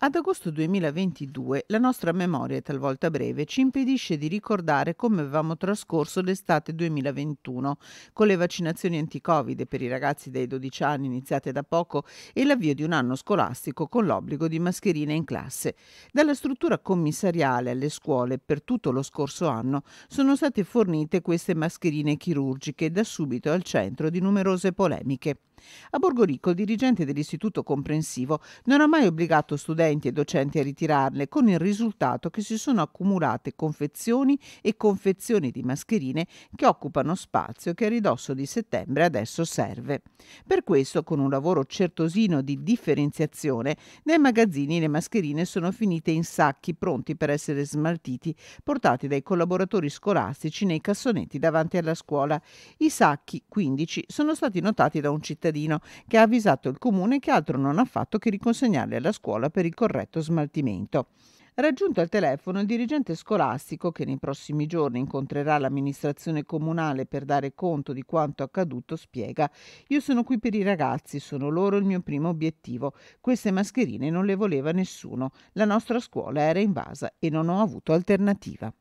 Ad agosto 2022 la nostra memoria, talvolta breve, ci impedisce di ricordare come avevamo trascorso l'estate 2021, con le vaccinazioni anti-Covid per i ragazzi dai 12 anni iniziate da poco e l'avvio di un anno scolastico con l'obbligo di mascherine in classe. Dalla struttura commissariale alle scuole per tutto lo scorso anno sono state fornite queste mascherine chirurgiche da subito al centro di numerose polemiche. A Borgorico il dirigente dell'istituto comprensivo non ha mai obbligato studenti e docenti a ritirarle, con il risultato che si sono accumulate confezioni e confezioni di mascherine che occupano spazio che a ridosso di settembre adesso serve. Per questo, con un lavoro certosino di differenziazione, nei magazzini le mascherine sono finite in sacchi pronti per essere smaltiti, portati dai collaboratori scolastici nei cassonetti davanti alla scuola. I sacchi, 15, sono stati notati da un cittadino cittadino che ha avvisato il comune che altro non ha fatto che riconsegnarli alla scuola per il corretto smaltimento. Raggiunto al telefono il dirigente scolastico che nei prossimi giorni incontrerà l'amministrazione comunale per dare conto di quanto accaduto, spiega Io sono qui per i ragazzi, sono loro il mio primo obiettivo. Queste mascherine non le voleva nessuno. La nostra scuola era invasa e non ho avuto alternativa.